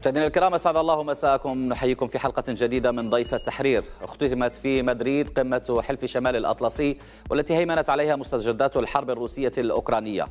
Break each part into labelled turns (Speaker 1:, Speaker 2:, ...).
Speaker 1: مشاهدينا الكرام اسعد الله مساءكم نحييكم في حلقه جديده من ضيف التحرير اختتمت في مدريد قمه حلف شمال الاطلسي والتي هيمنت عليها مستجدات الحرب الروسيه الاوكرانيه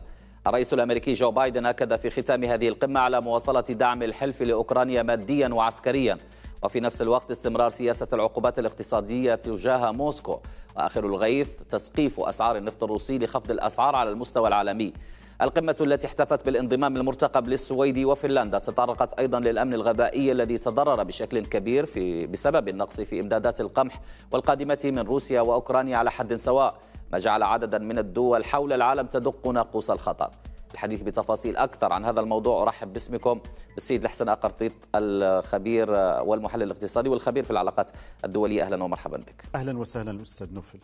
Speaker 1: الرئيس الامريكي جو بايدن اكد في ختام هذه القمه على مواصله دعم الحلف لاوكرانيا ماديا وعسكريا وفي نفس الوقت استمرار سياسه العقوبات الاقتصاديه تجاه موسكو واخر الغيث تسقيف اسعار النفط الروسي لخفض الاسعار على المستوى العالمي القمة التي احتفت بالانضمام المرتقب للسويد وفنلندا تطرقت أيضا للأمن الغذائي الذي تضرر بشكل كبير في بسبب النقص في إمدادات القمح والقادمة من روسيا وأوكرانيا على حد سواء ما جعل عددا من الدول حول العالم تدق ناقوس الخطر الحديث بتفاصيل أكثر عن هذا الموضوع أرحب باسمكم بالسيد لحسن أقرطيط الخبير والمحلل الاقتصادي والخبير في العلاقات الدولية أهلا ومرحبا بك
Speaker 2: أهلا وسهلا أستاذ نوفل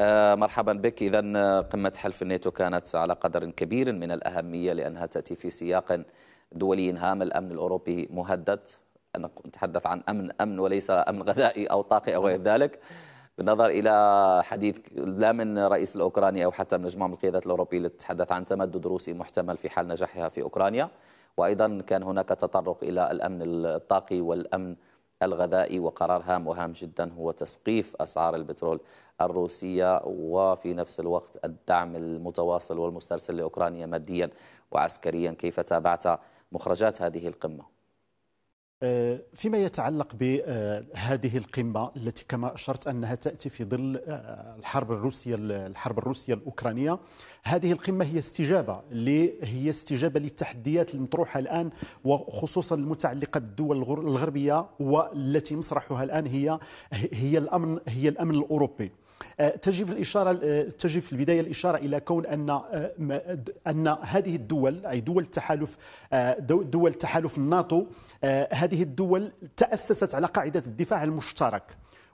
Speaker 1: آه، مرحبا بك إذا آه، قمة حلف الناتو كانت على قدر كبير من الأهمية لأنها تأتي في سياق دولي هام الأمن الأوروبي مهدد أنا أتحدث عن أمن أمن وليس أمن غذائي أو طاقي أو غير ذلك بالنظر إلى حديث لا من رئيس الأوكراني أو حتى من مجموعة القيادات الاوروبيه اللي تتحدث عن تمدد روسي محتمل في حال نجاحها في أوكرانيا وأيضا كان هناك تطرق إلى الأمن الطاقي والأمن الغذائي وقرار هام وهام جدا هو تسقيف أسعار البترول الروسية وفي نفس الوقت الدعم المتواصل والمسترسل لأوكرانيا ماديا وعسكريا كيف تابعت مخرجات هذه القمة
Speaker 2: آه، فيما يتعلق بهذه القمه التي كما اشرت انها تاتي في ظل آه، الحرب الروسيه الحرب الروسيه الاوكرانيه هذه القمه هي استجابه هي استجابه للتحديات المطروحه الان وخصوصا المتعلقه بالدول الغربيه والتي مسرحها الان هي هي الامن هي الامن الاوروبي آه، تجب الاشاره تجب في البدايه الاشاره الى كون ان ان هذه الدول اي دول التحالف دول تحالف الناتو آه، هذه الدول تأسست على قاعدة الدفاع المشترك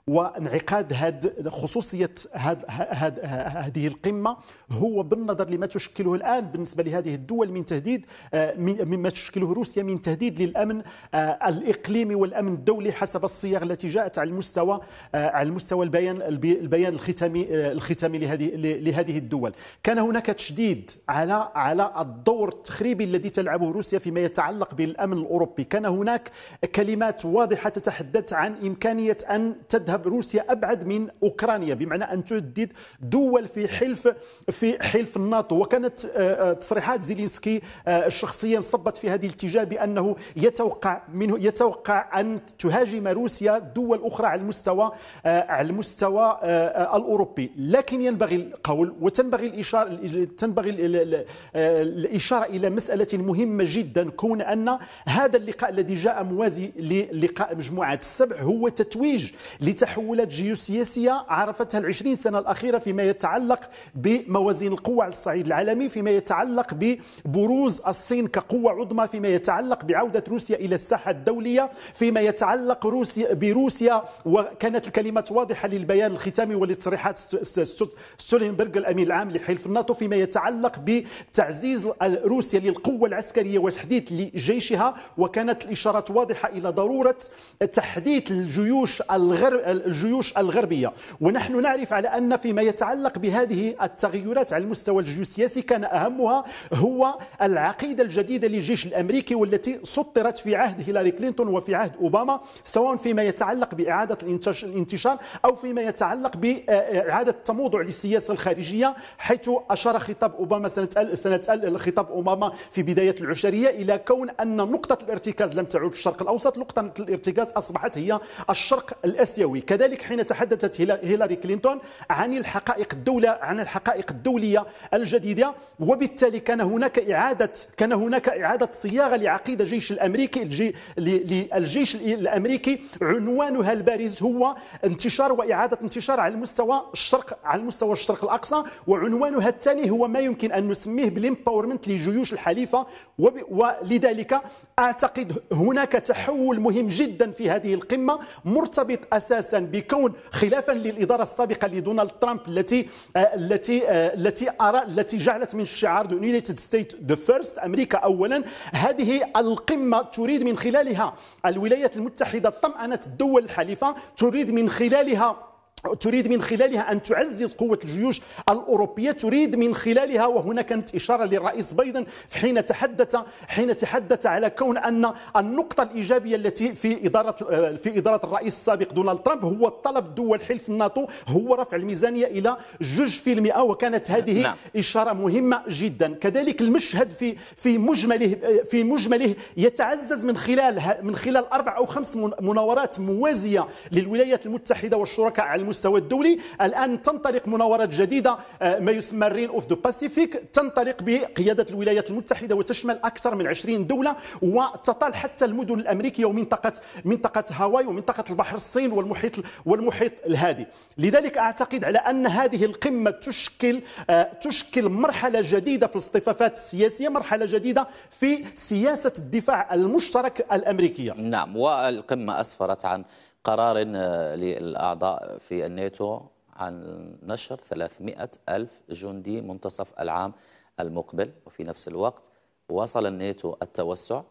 Speaker 2: وانعقاد هاد خصوصية هاد هاد هذه القمة هو بالنظر لما تشكله الآن بالنسبة لهذه الدول من تهديد آه، مما تشكله روسيا من تهديد للأمن آه، الإقليمي والأمن الدولي حسب الصيغ التي جاءت على المستوى آه، على المستوى البيان البيان الختامي الختامي لهذه لهذه الدول كان هناك تشديد على على الدور التخريبي الذي تلعبه روسيا فيما يتعلق بالأمن الأوروبي كان هناك كلمات واضحة تتحدث عن إمكانية أن تذهب تذهب روسيا ابعد من اوكرانيا بمعنى ان تهدد دول في حلف في حلف الناتو وكانت آه، آه، تصريحات زيلينسكي آه، شخصيا صبت في هذه الاتجاه بانه يتوقع منه يتوقع ان تهاجم روسيا دول اخرى على المستوى على المستوى الاوروبي لكن ينبغي القول وتنبغي الاشاره تنبغي الاشاره الى مساله مهمه جدا كون ان هذا اللقاء الذي جاء موازي للقاء مجموعات السبع هو تتويج تحولات جيوسياسيه عرفتها العشرين سنه الاخيره فيما يتعلق بموازين القوى على الصعيد العالمي فيما يتعلق ببروز الصين كقوه عظمى فيما يتعلق بعوده روسيا الى الساحه الدوليه فيما يتعلق روسيا بروسيا وكانت الكلمات واضحه للبيان الختامي ولتصريحات ستولينبرغ الامين العام لحلف الناتو فيما يتعلق بتعزيز روسيا للقوه العسكريه وتحديث لجيشها وكانت الاشارات واضحه الى ضروره تحديث الجيوش الغرب الجيوش الغربية ونحن نعرف على أن فيما يتعلق بهذه التغيرات على المستوى الجيوسياسي كان أهمها هو العقيدة الجديدة للجيش الأمريكي والتي سطرت في عهد هيلاري كلينتون وفي عهد أوباما سواء فيما يتعلق بإعادة الانتشار أو فيما يتعلق بإعادة آه، آه، التموضع للسياسة الخارجية حيث أشار خطاب أوباما سنة سنة خطاب أوباما في بداية العشرية إلى كون أن نقطة الارتكاز لم تعد الشرق الأوسط نقطة الارتكاز أصبحت هي الشرق الآسيوي الدولي كذلك حين تحدثت هيلاري كلينتون عن الحقائق الدولة عن الحقائق الدولية الجديدة وبالتالي كان هناك إعادة كان هناك إعادة صياغة لعقيدة جيش الأمريكي للجيش الأمريكي عنوانها البارز هو انتشار وإعادة انتشار على المستوى الشرق على المستوى الشرق الأقصى وعنوانها الثاني هو ما يمكن أن نسميه بالإمباورمنت لجيوش الحليفة ولذلك أعتقد هناك تحول مهم جدا في هذه القمة مرتبط أساسا اساسا بكون خلافا للاداره السابقه لدونالد ترامب التي آه، التي آه، التي ارى التي جعلت من الشعار يونايتد ستيت ذا فيرست امريكا اولا هذه القمه تريد من خلالها الولايات المتحده طمانه الدول الحليفه تريد من خلالها تريد من خلالها أن تعزز قوة الجيوش الأوروبية تريد من خلالها وهنا كانت إشارة للرئيس بايدن حين تحدث حين تحدث على كون أن النقطة الإيجابية التي في إدارة في إدارة الرئيس السابق دونالد ترامب هو طلب دول حلف الناتو هو رفع الميزانية إلى 2% وكانت هذه نعم. إشارة مهمة جدا كذلك المشهد في في مجمله في مجمله يتعزز من خلال من خلال أربع أو خمس مناورات موازية للولايات المتحدة والشركاء المستوى الدولي الان تنطلق مناورات جديده آه، ما يسمى الرين اوف دو باسيفيك تنطلق بقياده الولايات المتحده وتشمل اكثر من 20 دوله وتطال حتى المدن الامريكيه ومنطقه منطقه هاواي ومنطقه البحر الصين والمحيط والمحيط الهادي لذلك اعتقد على ان هذه القمه تشكل آه، تشكل مرحله جديده في الاصطفافات السياسيه مرحله جديده في سياسه الدفاع المشترك الامريكيه نعم
Speaker 1: والقمه اسفرت عن قرار آه، للأعضاء في الناتو عن نشر 300 ألف جندي منتصف العام المقبل وفي نفس الوقت واصل الناتو التوسع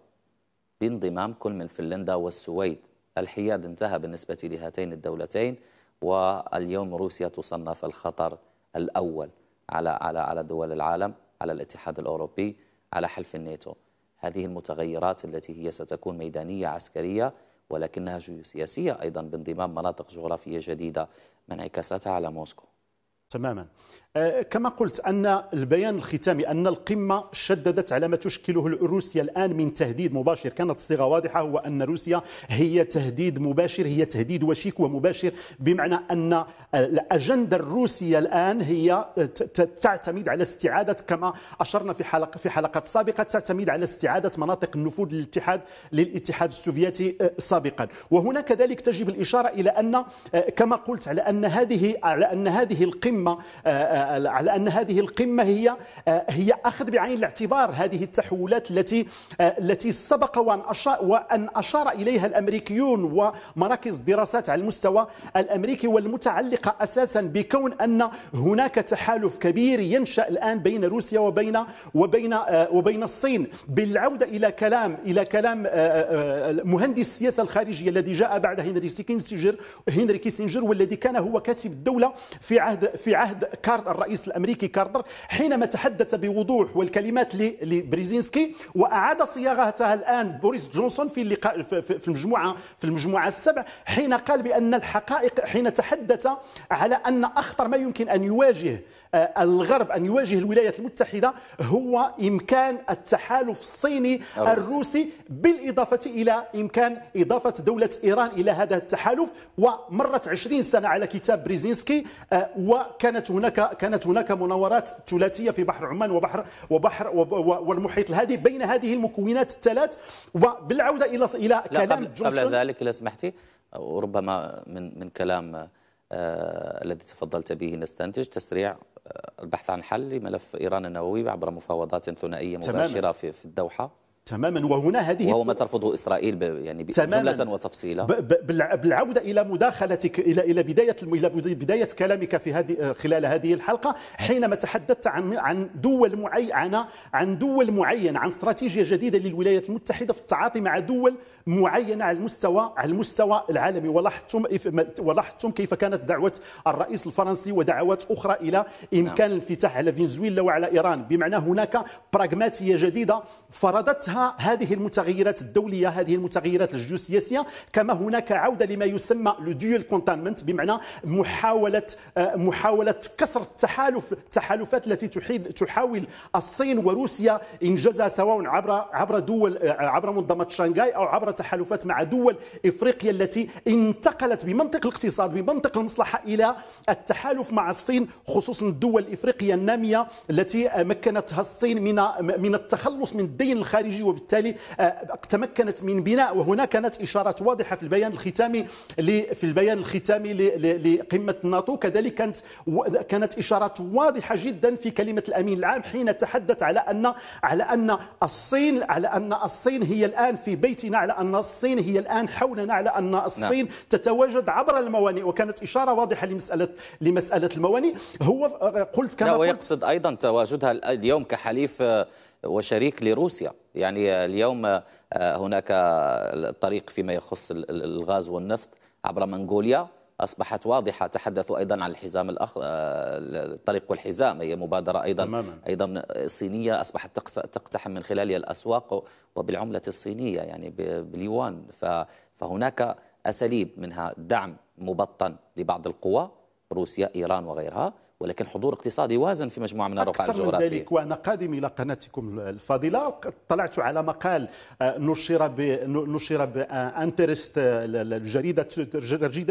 Speaker 1: بانضمام كل من فنلندا والسويد الحياد انتهى بالنسبة لهاتين الدولتين واليوم روسيا تصنف الخطر الأول على على على دول العالم على الاتحاد الأوروبي على حلف الناتو هذه المتغيرات التي هي ستكون ميدانية عسكرية ولكنها سياسية أيضا بانضمام مناطق جغرافية جديدة من انعكاساتها
Speaker 2: على موسكو تماما آه، كما قلت أن البيان الختامي أن القمة شددت على ما تشكله روسيا الآن من تهديد مباشر كانت الصيغة واضحة هو أن روسيا هي تهديد مباشر هي تهديد وشيك ومباشر بمعنى أن الأجندة الروسية الآن هي تعتمد على استعادة كما أشرنا في حلقة في حلقات سابقة تعتمد على استعادة مناطق النفوذ للاتحاد للاتحاد السوفيتي آه، سابقا وهنا كذلك تجب الإشارة إلى أن آه، كما قلت على أن هذه على أن هذه القمة آه، على ان هذه القمه هي آه، هي اخذ بعين الاعتبار هذه التحولات التي آه، التي سبق وان اشار اليها الامريكيون ومراكز الدراسات على المستوى الامريكي والمتعلقه اساسا بكون ان هناك تحالف كبير ينشا الان بين روسيا وبين وبين وبين الصين بالعوده الى كلام الى كلام مهندس السياسه الخارجيه الذي جاء بعد هنري كيسنجر هنري كيسنجر والذي كان هو كاتب الدوله في عهد في عهد كارل الرئيس الأمريكي كارتر حينما تحدث بوضوح والكلمات لبريزينسكي وأعاد صياغتها الآن بوريس جونسون في اللقاء في المجموعة في المجموعة السبع حين قال بأن الحقائق حين تحدث على أن أخطر ما يمكن أن يواجه آه، الغرب أن يواجه الولايات المتحدة هو إمكان التحالف الصيني الروسي بالإضافة إلى إمكان إضافة دولة إيران إلى هذا التحالف ومرت 20 سنة على كتاب بريزينسكي آه، وكانت هناك كانت هناك مناورات ثلاثية في بحر عمان وبحر وبحر والمحيط الهادي بين هذه المكونات الثلاث وبالعودة إلى إلى كلام قبل, قبل
Speaker 1: ذلك لو سمحتي وربما من من كلام آه، الذي تفضلت به نستنتج تسريع آه، البحث عن حل لملف إيران النووي عبر مفاوضات ثنائية مباشرة في الدوحة
Speaker 2: تماما وهنا هذه وهو
Speaker 1: ما ترفضه اسرائيل يعني جمله وتفصيلا
Speaker 2: بالعوده الى مداخلتك الى الى بدايه الى بدايه كلامك في هذه خلال هذه الحلقه حينما تحدثت عن عن دول معينه عن دول معينه عن استراتيجيه جديده للولايات المتحده في التعاطي مع دول معينه على المستوى على المستوى العالمي ولاحظتم ولاحظتم كيف كانت دعوه الرئيس الفرنسي ودعوات اخرى الى امكان نعم. الانفتاح على فنزويلا وعلى ايران بمعنى هناك براغماتيه جديده فرضتها هذه المتغيرات الدوليه هذه المتغيرات الجيوسياسيه كما هناك عوده لما يسمى لو ديول كونتانمنت بمعنى محاوله آه، محاوله كسر التحالف التحالفات التي تحاول الصين وروسيا انجازها سواء عبر عبر دول آه، عبر منظمه شانغاي او عبر تحالفات مع دول افريقيا التي انتقلت بمنطق الاقتصاد بمنطق المصلحه الى التحالف مع الصين خصوصا الدول الافريقيه الناميه التي مكنتها الصين من من التخلص من الدين الخارجي وبالتالي آه، تمكنت من بناء وهنا كانت اشارات واضحه في البيان الختامي في البيان الختامي لقمه الناتو كذلك كانت كانت اشارات واضحه جدا في كلمه الامين العام حين تحدث على ان على ان الصين على ان الصين هي الان في بيتنا على أن الصين هي الآن حولنا على أن نعم. الصين نعم. تتواجد عبر الموانئ وكانت إشارة واضحة لمسألة لمسألة الموانئ هو آه، قلت كما قلت ويقصد
Speaker 1: أيضا تواجدها اليوم كحليف آه، وشريك لروسيا يعني آه، اليوم هناك الطريق فيما يخص الغاز والنفط عبر منغوليا أصبحت واضحة تحدثوا أيضا عن الحزام الأخر آه، الطريق والحزام هي مبادرة أيضا تماما. أيضا صينية أصبحت تقتحم من خلالها الأسواق وبالعملة الصينية يعني باليوان فهناك أساليب منها دعم مبطن لبعض القوى روسيا إيران وغيرها ولكن حضور اقتصادي وازن في مجموعه من الرقعة أكثر الجغرافيه من ذلك
Speaker 2: وانا قادم الى قناتكم الفاضله اطلعت على مقال آه، نشر ب نشر بانترست آه، آه، الجريده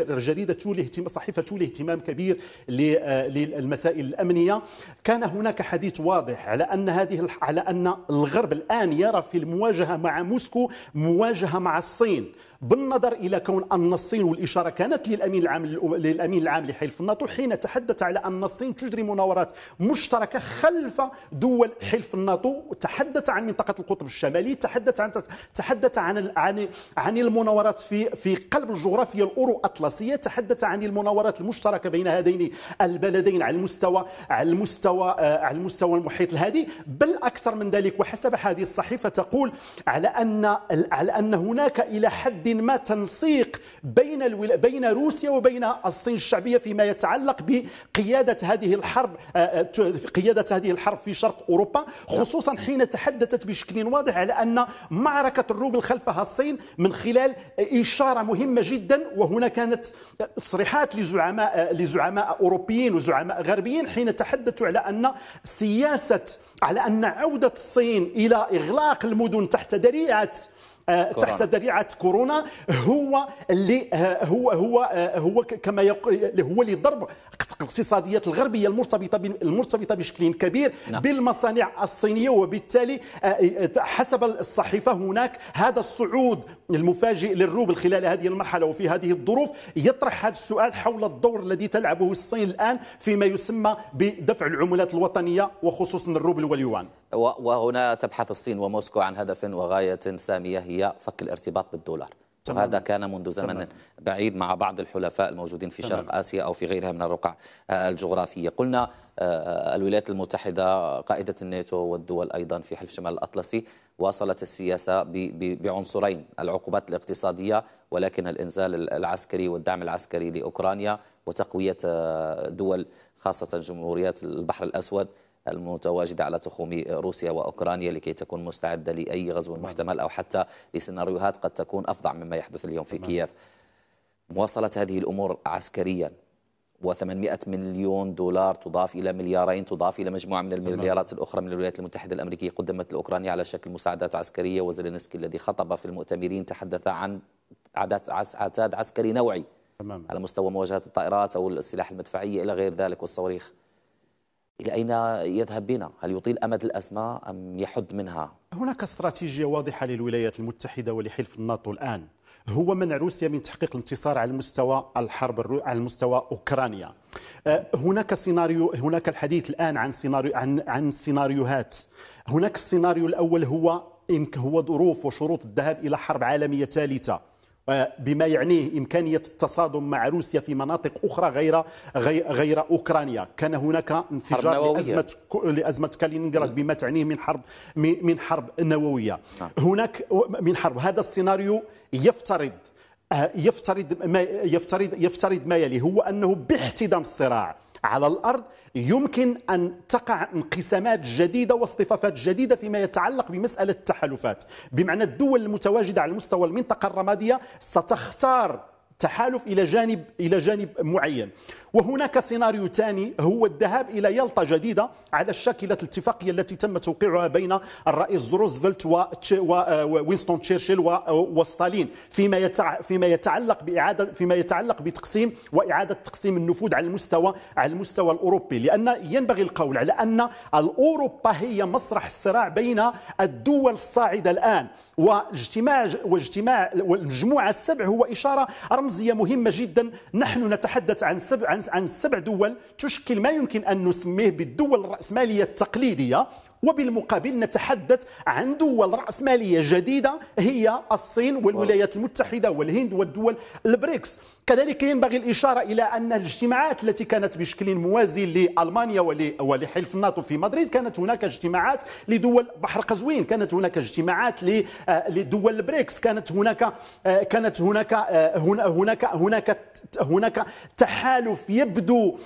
Speaker 2: الجريده الاهتمام صحيفه تولي اهتمام كبير للمسائل الامنيه كان هناك حديث واضح على ان هذه على ان الغرب الان يرى في المواجهه مع موسكو مواجهه مع الصين بالنظر الى كون ان الصين والاشاره كانت للامين العام للامين العام لحلف الناتو حين تحدث على ان الصين الصين تجري مناورات مشتركه خلف دول حلف الناتو تحدث عن منطقه القطب الشمالي تحدث عن تحدث عن عن عن المناورات في في قلب الجغرافيا الاورو اطلسيه تحدث عن المناورات المشتركه بين هذين البلدين على المستوى على المستوى آه، على المستوى المحيط الهادي بل اكثر من ذلك وحسب هذه الصحيفه تقول على ان على ان هناك الى حد ما تنسيق بين بين روسيا وبين الصين الشعبيه فيما يتعلق بقياده هذه الحرب آه، آه، قيادة هذه الحرب في شرق أوروبا خصوصا حين تحدثت بشكل واضح على أن معركة الروبل خلفها الصين من خلال إشارة مهمة جدا وهنا كانت تصريحات لزعماء آه، لزعماء أوروبيين وزعماء غربيين حين تحدثوا على أن سياسة على أن عودة الصين إلى إغلاق المدن تحت ذريعة آه، تحت ذريعه كورونا هو اللي آه، هو هو آه، هو كما يقول هو اللي ضرب الاقتصاديات الغربيه المرتبطه المرتبطه بشكل كبير نعم. بالمصانع الصينيه وبالتالي حسب الصحيفه هناك هذا الصعود المفاجئ للروبل خلال هذه المرحله وفي هذه الظروف يطرح هذا السؤال حول الدور الذي تلعبه الصين الان فيما يسمى بدفع العملات الوطنيه وخصوصا الروبل واليوان
Speaker 1: وهنا تبحث الصين وموسكو عن هدف وغاية سامية هي فك الارتباط بالدولار تمام. وهذا كان منذ زمن تمام. بعيد مع بعض الحلفاء الموجودين في تمام. شرق آسيا أو في غيرها من الرقع آه، الجغرافية قلنا آه، آه، الولايات المتحدة قائدة الناتو والدول أيضا في حلف شمال الأطلسي واصلت السياسة بعنصرين العقوبات الاقتصادية ولكن الإنزال العسكري والدعم العسكري لأوكرانيا وتقوية دول خاصة جمهوريات البحر الأسود المتواجدة على تخوم روسيا وأوكرانيا لكي تكون مستعدة لأي غزو محتمل أو حتى لسيناريوهات قد تكون أفظع مما يحدث اليوم في كييف مواصلة هذه الأمور عسكريا و800 مليون دولار تضاف إلى مليارين تضاف إلى مجموعة من المليارات الأخرى من الولايات المتحدة الأمريكية قدمت لأوكرانيا على شكل مساعدات عسكرية وزلينسكي الذي خطب في المؤتمرين تحدث عن عتاد عسكري نوعي تمام. على مستوى مواجهة الطائرات أو السلاح المدفعية إلى غير ذلك والصواريخ إلى أين يذهب بنا؟ هل يطيل أمد الأزمة أم يحد منها؟
Speaker 2: هناك استراتيجية واضحة للولايات المتحدة ولحلف الناتو الآن هو منع روسيا من تحقيق الانتصار على المستوى الحرب على مستوى اوكرانيا أه، هناك سيناريو هناك الحديث الان عن سيناريو عن عن سيناريوهات هناك السيناريو الاول هو إن هو ظروف وشروط الذهاب الى حرب عالميه ثالثه بما يعنيه إمكانية التصادم مع روسيا في مناطق أخرى غير غير أوكرانيا كان هناك انفجار لأزمة لأزمة كالينغراد بما تعنيه من حرب من حرب نووية نعم. هناك من حرب هذا السيناريو يفترض آه، يفترض ما يفترض يفترض ما يلي هو انه باحتدام الصراع على الارض يمكن ان تقع انقسامات جديده واصطفافات جديده فيما يتعلق بمساله التحالفات بمعنى الدول المتواجده على مستوى المنطقه الرماديه ستختار تحالف الى جانب الى جانب معين وهناك سيناريو ثاني هو الذهاب الى يلطا جديده على شاكله الاتفاقيه التي تم توقيعها بين الرئيس روزفلت ووينستون آه، تشرشل آه، وستالين فيما فيما يتعلق باعاده فيما يتعلق بتقسيم واعاده تقسيم النفوذ على المستوى على المستوى الاوروبي لان ينبغي القول على ان الاوروبا هي مسرح الصراع بين الدول الصاعده الان واجتماع واجتماع المجموعه السبع هو اشاره رمز رمزية مهمة جدا نحن نتحدث عن سبع, عن سبع دول تشكل ما يمكن أن نسميه بالدول الرأسمالية التقليدية وبالمقابل نتحدث عن دول رأسمالية جديدة هي الصين والولايات المتحدة والهند والدول البريكس كذلك ينبغي الإشارة إلى أن الاجتماعات التي كانت بشكل موازي لألمانيا ولحلف الناتو في مدريد كانت هناك اجتماعات لدول بحر قزوين كانت هناك اجتماعات آه، لدول البريكس كانت هناك آه، كانت هناك آه، هناك هناك هناك تحالف يبدو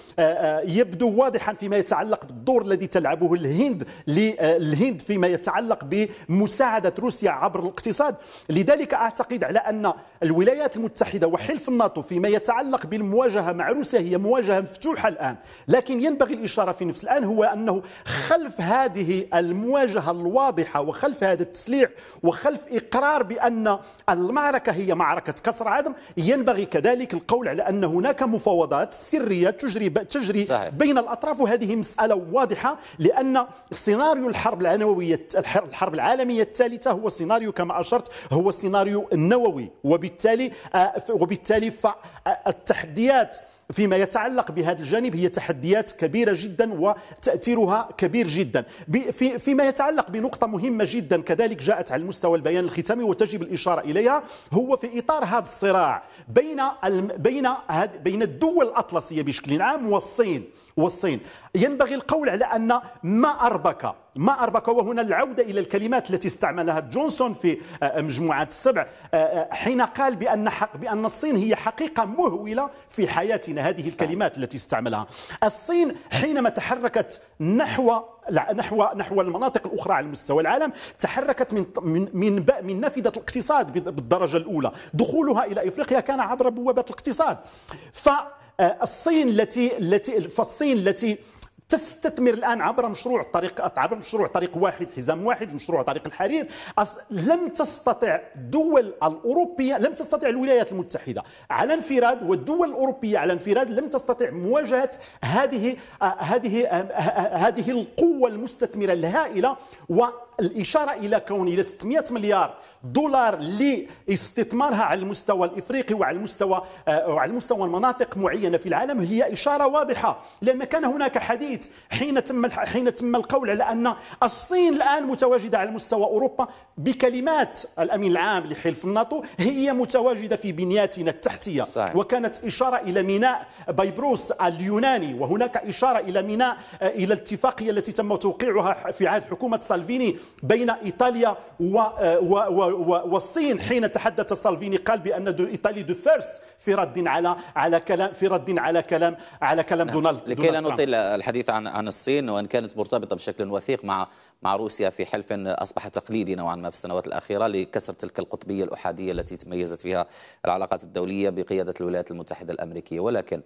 Speaker 2: يبدو واضحا فيما يتعلق بالدور الذي تلعبه الهند للهند فيما يتعلق بمساعدة روسيا عبر الاقتصاد لذلك أعتقد على أن الولايات المتحدة وحلف الناتو فيما يتعلق بالمواجهة مع روسيا هي مواجهة مفتوحة الآن لكن ينبغي الإشارة في نفس الآن هو أنه خلف هذه المواجهة الواضحة وخلف هذا التسليع وخلف إقرار بأن المعركة هي معركة كسر عدم ينبغي كذلك القول على أن هناك مفاوضات سرية تجري تجري صحيح. بين الأطراف وهذه مسألة واضحة لأن صناعة سيناريو الحرب العنوية الحرب العالمية الثالثة هو سيناريو كما أشرت هو سيناريو النووي وبالتالي آه، وبالتالي فالتحديات آه، فيما يتعلق بهذا الجانب هي تحديات كبيرة جدا وتأثيرها كبير جدا في فيما يتعلق بنقطة مهمة جدا كذلك جاءت على المستوى البيان الختامي وتجب الإشارة إليها هو في إطار هذا الصراع بين بين بين الدول الأطلسية بشكل عام والصين والصين ينبغي القول على أن ما أربك ما أربك وهنا العودة إلى الكلمات التي استعملها جونسون في آه، آه، مجموعة السبع آه، حين قال بأن حق بأن الصين هي حقيقة مهولة في حياتنا هذه الكلمات التي استعملها الصين حينما تحركت نحو نحو نحو المناطق الاخرى على مستوى العالم تحركت من من من, نافذه الاقتصاد بالدرجه الاولى دخولها الى افريقيا كان عبر بوابه الاقتصاد فالصين التي التي فالصين التي تستثمر الان عبر مشروع طريق عبر مشروع طريق واحد حزام واحد مشروع طريق الحرير لم تستطع الدول الاوروبيه لم تستطع الولايات المتحده على انفراد والدول الاوروبيه على انفراد لم تستطع مواجهه هذه آه، هذه آه، آه، هذه القوه المستثمره الهائله و الاشاره الى كون الى 600 مليار دولار لاستثمارها على المستوى الافريقي وعلى المستوى آه، وعلى مستوى المناطق معينه في العالم هي اشاره واضحه لان كان هناك حديث حين تم حين تم القول على ان الصين الان متواجده على مستوى اوروبا بكلمات الامين العام لحلف الناتو هي متواجده في بنياتنا التحتيه صحيح. وكانت اشاره الى ميناء بيبروس اليوناني وهناك اشاره الى ميناء آه، الى الاتفاقيه التي تم توقيعها في عهد حكومه سالفيني بين إيطاليا آه، و... و... و... والصين حين تحدث سالفيني قال بأن إيطاليا دو فيرس في رد على على كلام في رد على كلام على كلام نعم. دونالد لكي لا نطيل
Speaker 1: الحديث عن عن الصين وان كانت مرتبطه بشكل وثيق مع مع روسيا في حلف اصبح تقليدي نوعا ما في السنوات الاخيره لكسر تلك القطبيه الاحاديه التي تميزت بها العلاقات الدوليه بقياده الولايات المتحده الامريكيه ولكن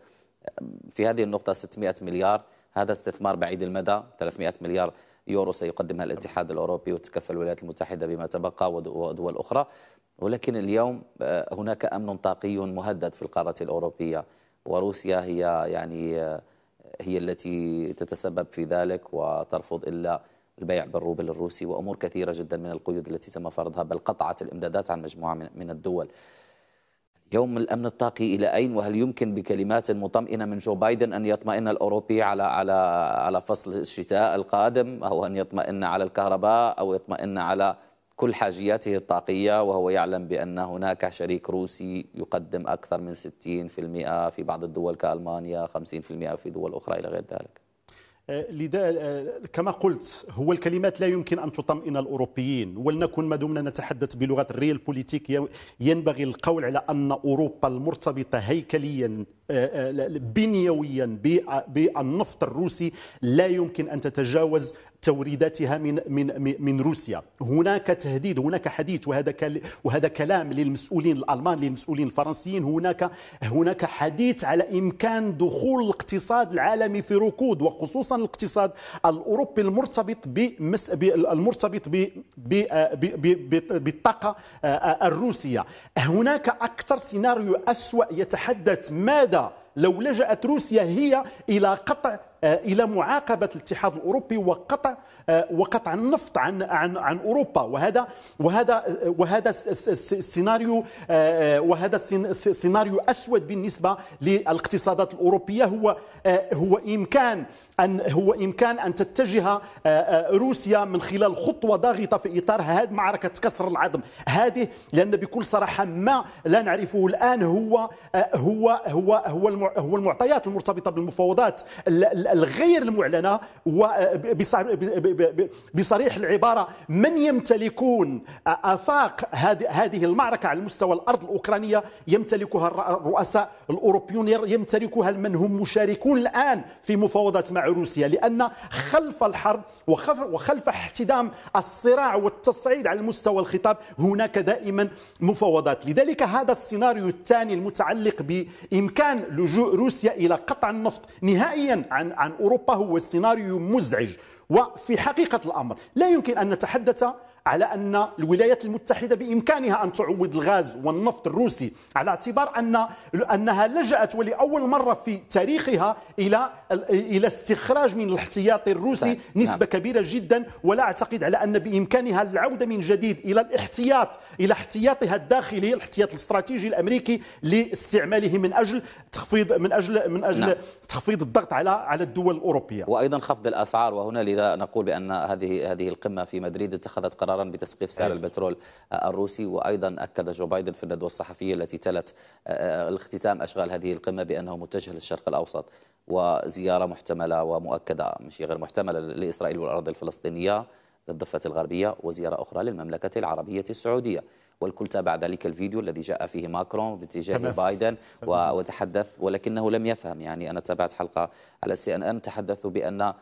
Speaker 1: آه، في هذه النقطه 600 مليار هذا استثمار بعيد المدى 300 مليار يورو سيقدمها الاتحاد الأوروبي وتتكفل الولايات المتحدة بما تبقى ودول أخرى ولكن اليوم آه، هناك أمن طاقي مهدد في القارة الأوروبية وروسيا هي يعني آه، هي التي تتسبب في ذلك وترفض إلا البيع بالروبل الروسي وأمور كثيرة جدا من القيود التي تم فرضها بل قطعت الإمدادات عن مجموعة من الدول يوم الامن الطاقي الى اين وهل يمكن بكلمات مطمئنه من جو بايدن ان يطمئن الاوروبي على على على فصل الشتاء القادم او ان يطمئن على الكهرباء او يطمئن على كل حاجياته الطاقيه وهو يعلم بان هناك شريك روسي يقدم اكثر من 60% في بعض الدول كالمانيا 50% في دول اخرى الى غير ذلك
Speaker 2: لذا كما قلت هو الكلمات لا يمكن ان تطمئن الاوروبيين ولنكن ما دمنا نتحدث بلغه الريال بوليتيك ينبغي القول على ان اوروبا المرتبطه هيكليا آه، آه، بنيويا بالنفط الروسي لا يمكن ان تتجاوز توريداتها من من من روسيا هناك تهديد هناك حديث وهذا وهذا كلام للمسؤولين الالمان للمسؤولين الفرنسيين هناك هناك حديث على امكان دخول الاقتصاد العالمي في ركود وخصوصا الاقتصاد الاوروبي المرتبط بمس المرتبط ب بالطاقه آه، الروسيه هناك اكثر سيناريو اسوا يتحدث ماذا لو لجأت روسيا هي إلى قطع آه، الى معاقبه الاتحاد الاوروبي وقطع آه، وقطع النفط عن عن عن اوروبا وهذا وهذا آه، وهذا السيناريو وهذا السيناريو اسود بالنسبه للاقتصادات الاوروبيه هو هو امكان ان هو امكان ان تتجه روسيا من خلال خطوه ضاغطه في اطار هذه معركه كسر العظم هذه لان بكل صراحه ما لا نعرفه الان هو هو هو هو, هو المعطيات المرتبطه بالمفاوضات الغير المعلنه آه، بصريح العباره من يمتلكون آه، افاق هذه المعركه على مستوى الارض الاوكرانيه يمتلكها الرؤساء الاوروبيون يمتلكها من هم مشاركون الان في مفاوضات مع روسيا لان خلف الحرب وخلف احتدام الصراع والتصعيد على مستوى الخطاب هناك دائما مفاوضات لذلك هذا السيناريو الثاني المتعلق بامكان لجوء روسيا الى قطع النفط نهائيا عن عن أوروبا هو سيناريو مزعج وفي حقيقة الأمر لا يمكن أن نتحدث على أن الولايات المتحدة بإمكانها أن تعوض الغاز والنفط الروسي على اعتبار أن أنها لجأت ولأول مرة في تاريخها إلى إلى استخراج من الاحتياط الروسي صحيح. طيب، نعم. نسبة نعم. كبيرة جدا ولا أعتقد على أن بإمكانها العودة من جديد إلى الاحتياط إلى احتياطها الداخلي الاحتياط الاستراتيجي الأمريكي لاستعماله من أجل تخفيض من أجل من أجل نعم. تخفيض الضغط على على الدول الأوروبية
Speaker 1: وأيضا خفض الأسعار وهنا لذا نقول بأن هذه هذه القمة في مدريد اتخذت قرار قرارا بتسقيف سعر البترول الروسي وأيضا أكد جو بايدن في الندوة الصحفية التي تلت آه، آه، الاختتام أشغال هذه القمة بأنه متجه للشرق الأوسط وزيارة محتملة ومؤكدة مش غير محتملة لإسرائيل والأراضي الفلسطينية للضفة الغربية وزيارة أخرى للمملكة العربية السعودية والكل تابع ذلك الفيديو الذي جاء فيه ماكرون باتجاه بايدن وتحدث ولكنه لم يفهم يعني أنا تابعت حلقة على السي ان ان تحدثوا بأن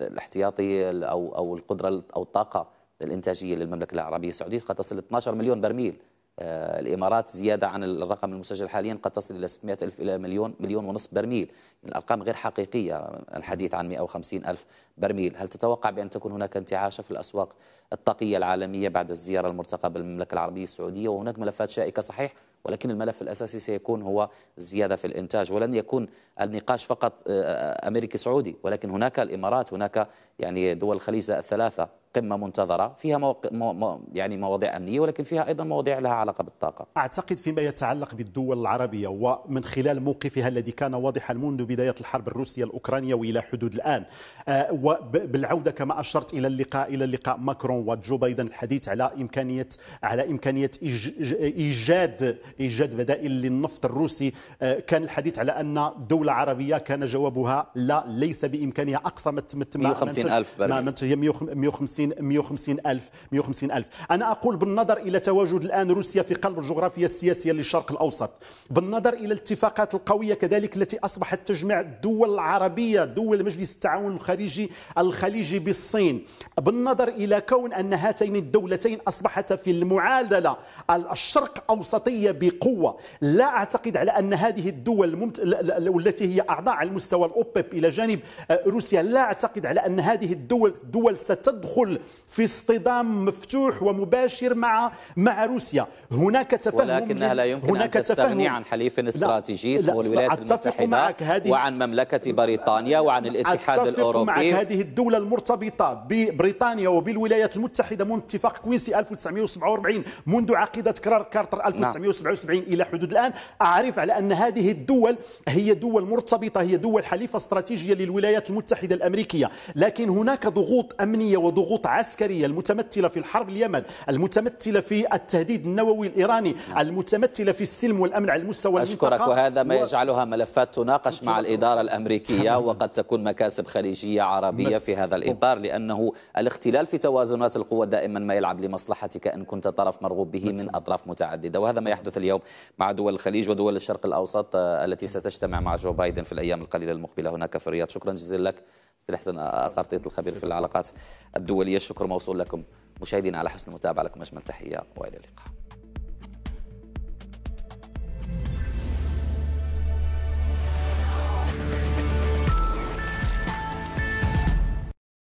Speaker 1: الاحتياطي أو أو القدرة أو الطاقة الإنتاجية للمملكة العربية السعودية قد تصل 12 مليون برميل آه، الإمارات زيادة عن الرقم المسجل حاليا قد تصل إلى 600 ألف إلى مليون مليون ونصف برميل الأرقام غير حقيقية الحديث عن 150 ألف برميل هل تتوقع بأن تكون هناك انتعاشة في الأسواق الطاقية العالمية بعد الزيارة المرتقبة للمملكة العربية السعودية وهناك ملفات شائكة صحيح ولكن الملف الأساسي سيكون هو الزيادة في الإنتاج ولن يكون النقاش فقط آه، آه، أمريكي سعودي ولكن هناك الإمارات هناك يعني دول الخليج الثلاثة قمه منتظره فيها موق... مو... يعني مواضيع امنيه ولكن فيها ايضا مواضيع لها علاقه بالطاقه.
Speaker 2: اعتقد فيما يتعلق بالدول العربيه ومن خلال موقفها الذي كان واضحا منذ بدايه الحرب الروسيه الاوكرانيه والى حدود الان آه وبالعوده كما اشرت الى اللقاء الى اللقاء ماكرون وجو بايدن الحديث على امكانيه على امكانيه ايجاد ايجاد بدائل للنفط الروسي آه كان الحديث على ان دوله عربيه كان جوابها لا ليس بامكانها اقصى ما 150 الف برميل 150 150 150 ألف 150 ألف أنا أقول بالنظر إلى تواجد الآن روسيا في قلب الجغرافيا السياسية للشرق الأوسط بالنظر إلى الاتفاقات القوية كذلك التي أصبحت تجمع الدول العربية دول مجلس التعاون الخارجي الخليجي بالصين بالنظر إلى كون أن هاتين الدولتين أصبحتا في المعادلة الشرق أوسطية بقوة لا أعتقد على أن هذه الدول الممت... التي هي أعضاء على المستوى الأوبب إلى جانب آه، روسيا لا أعتقد على أن هذه الدول دول ستدخل الكل في اصطدام مفتوح ومباشر مع مع روسيا هناك تفهم ولكنها لا يمكن هناك أن تستغني عن
Speaker 1: حليف استراتيجي اسمه الولايات المتحدة وعن مملكة بريطانيا وعن الاتحاد الأوروبي معك هذه
Speaker 2: الدولة المرتبطة ببريطانيا وبالولايات المتحدة منذ اتفاق كوينسي 1947 منذ عقيدة كرار كارتر 1977 نعم. إلى حدود الآن أعرف على أن هذه الدول هي دول مرتبطة هي دول حليفة استراتيجية للولايات المتحدة الأمريكية لكن هناك ضغوط أمنية وضغوط خطوط عسكرية المتمثلة في الحرب اليمن المتمثلة في التهديد النووي الإيراني نعم. المتمثلة في السلم والأمن على المستوى أشكرك وهذا ما يجعلها
Speaker 1: ملفات تناقش مع الإدارة الأمريكية نعم. وقد تكون مكاسب خليجية عربية نعم. في هذا الإطار لأنه الاختلال في توازنات القوى دائما ما يلعب لمصلحتك إن كنت طرف مرغوب به من أطراف متعددة وهذا ما يحدث اليوم مع دول الخليج ودول الشرق الأوسط آه، التي ستجتمع مع جو بايدن في الأيام القليلة المقبلة هناك في الرياض شكرا جزيلا لك سيدي حسن آه، قرطيط الخبير في العلاقات الدولية الشكر موصول لكم مشاهدينا على حسن المتابعة لكم أجمل تحية وإلى اللقاء